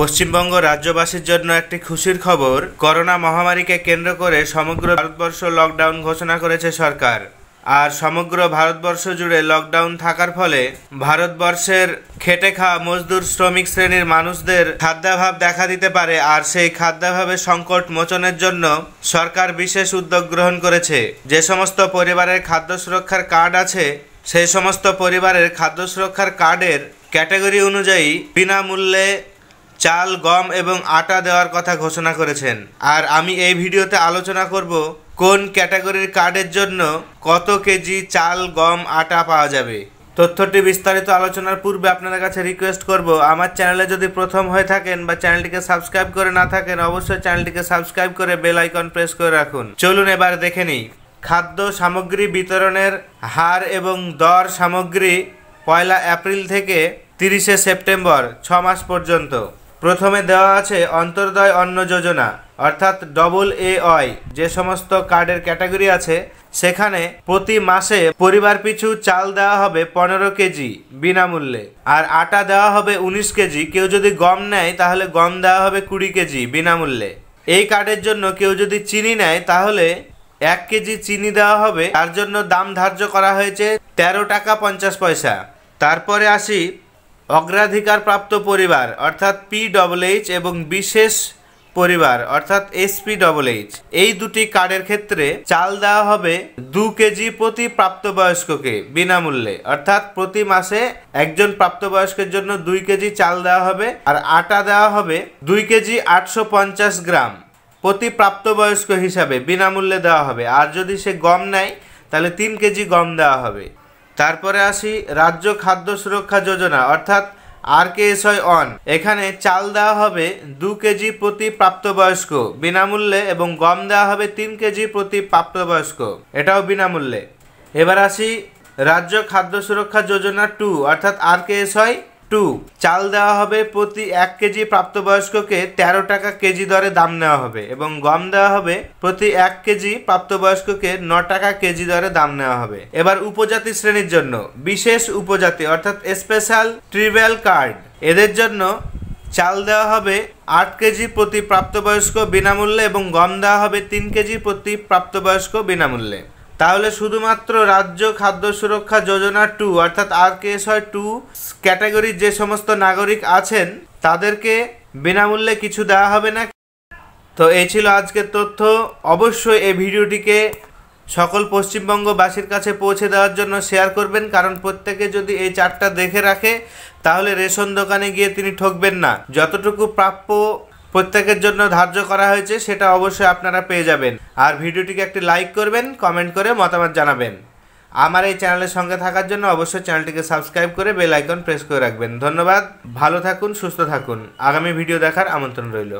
পশ্চিমবঙ্গ রাজ্যবাসীর জন্য একটি খুশির খবর করোনা মহামারীকে কেন্দ্র করে সমগ্র ভারতবর্ষ লকডাউন ঘোষণা করেছে সরকার আর সমগ্র ভারতবর্ষ জুড়ে লকডাউন থাকার ফলে ভারতবর্ষের খেটে খাওয়া মজদুর শ্রমিক শ্রেণীর মানুষদের খাদ্যাভাব দেখা দিতে পারে আর সেই খাদ্যাভাবের সংকট মোচনের জন্য সরকার বিশেষ উদ্যোগ গ্রহণ করেছে যে সমস্ত পরিবারের খাদ্য সুরক্ষার কার্ড আছে সেই সমস্ত পরিবারের খাদ্য সুরক্ষার কার্ডের ক্যাটাগরি অনুযায়ী বিনামূল্যে চাল গম এবং আটা দেওয়ার কথা ঘোষণা করেছেন আর আমি এই ভিডিওতে আলোচনা করব কোন ক্যাটাগরির কার্ডের জন্য কত কেজি চাল গম আটা পাওয়া যাবে তথ্যটি বিস্তারিত আলোচনার পূর্বে আপনাদের কাছে রিকোয়েস্ট করব আমার চ্যানেলে যদি প্রথম হয়ে থাকেন বা চ্যানেলটিকে সাবস্ক্রাইব করে না থাকেন অবশ্যই চ্যানেলটিকে সাবস্ক্রাইব করে বেল আইকন প্রেস করে রাখুন চলুন এবার দেখে নিই খাদ্য সামগ্রী বিতরণের হার এবং দর সামগ্রী পয়লা এপ্রিল থেকে তিরিশে সেপ্টেম্বর ছ মাস পর্যন্ত প্রথমে দেওয়া আছে অন্তর্দয় অন্ন যোজনা অর্থাৎ ডবল এ অয় যে সমস্ত কার্ডের ক্যাটাগরি আছে সেখানে প্রতি মাসে পরিবার পিছু চাল দেওয়া হবে পনেরো কেজি বিনামূল্যে আর আটা দেওয়া হবে উনিশ কেজি কেউ যদি গম নেয় তাহলে গম দেওয়া হবে কুড়ি কেজি বিনামূল্যে এই কার্ডের জন্য কেউ যদি চিনি নেয় তাহলে এক কেজি চিনি দেওয়া হবে তার জন্য দাম ধার্য করা হয়েছে তেরো টাকা পঞ্চাশ পয়সা তারপরে আসি অগ্রাধিকারপ্রাপ্ত পরিবার অর্থাৎ পি এইচ এবং বিশেষ পরিবার অর্থাৎ এসপি ডবল এইচ এই দুটি কার্ডের ক্ষেত্রে চাল দেওয়া হবে দু কেজি প্রতি প্রাপ্তবয়স্ককে বিনামূল্যে অর্থাৎ প্রতি মাসে একজন প্রাপ্তবয়স্কের জন্য দুই কেজি চাল দেওয়া হবে আর আটা দেওয়া হবে দুই কেজি আটশো পঞ্চাশ গ্রাম প্রতি প্রাপ্তবয়স্ক হিসাবে বিনামূল্যে দেওয়া হবে আর যদি সে গম নেয় তাহলে তিন কেজি গম দেওয়া হবে তারপরে আসি রাজ্য খাদ্য সুরক্ষা যোজনা অর্থাৎ আর কে এস অন এখানে চাল দেওয়া হবে দু কেজি প্রতি প্রাপ্তবয়স্ক বিনামূল্যে এবং গম দেওয়া হবে তিন কেজি প্রতি প্রাপ্তবয়স্ক এটাও বিনামূল্যে এবার আসি রাজ্য খাদ্য সুরক্ষা যোজনা টু অর্থাৎ আর কে এস টু চাল দেওয়া হবে প্রতি এক কেজি প্রাপ্তবয়স্ককে তেরো টাকা কেজি দরে দাম নেওয়া হবে এবং গম দেওয়া হবে প্রতি এক কেজি প্রাপ্তবয়স্ককে ন টাকা কেজি দরে দাম নেওয়া হবে এবার উপজাতি শ্রেণীর জন্য বিশেষ উপজাতি অর্থাৎ স্পেশাল ট্রিভেল কার্ড এদের জন্য চাল দেওয়া হবে আট কেজি প্রতি প্রাপ্তবয়স্ক বিনামূল্যে এবং গম দেওয়া হবে তিন কেজি প্রতি প্রাপ্তবয়স্ক বিনামূল্যে তাহলে শুধুমাত্র রাজ্য খাদ্য সুরক্ষা যোজনা টু অর্থাৎ আর কে এস হয় টু ক্যাটাগরির যে সমস্ত নাগরিক আছেন তাদেরকে বিনামূল্যে কিছু দেওয়া হবে না তো এই ছিল আজকের তথ্য অবশ্যই এই ভিডিওটিকে সকল পশ্চিমবঙ্গবাসীর কাছে পৌঁছে দেওয়ার জন্য শেয়ার করবেন কারণ প্রত্যেকে যদি এই চারটা দেখে রাখে তাহলে রেশন দোকানে গিয়ে তিনি ঠকবেন না যতটুকু প্রাপ্য প্রত্যেকের জন্য ধার্য করা হয়েছে সেটা অবশ্যই আপনারা পেয়ে যাবেন আর ভিডিওটিকে একটি লাইক করবেন কমেন্ট করে মতামত জানাবেন আমার এই চ্যানেলের সঙ্গে থাকার জন্য অবশ্যই চ্যানেলটিকে সাবস্ক্রাইব করে বেল আইকন প্রেস করে রাখবেন ধন্যবাদ ভালো থাকুন সুস্থ থাকুন আগামী ভিডিও দেখার আমন্ত্রণ রইল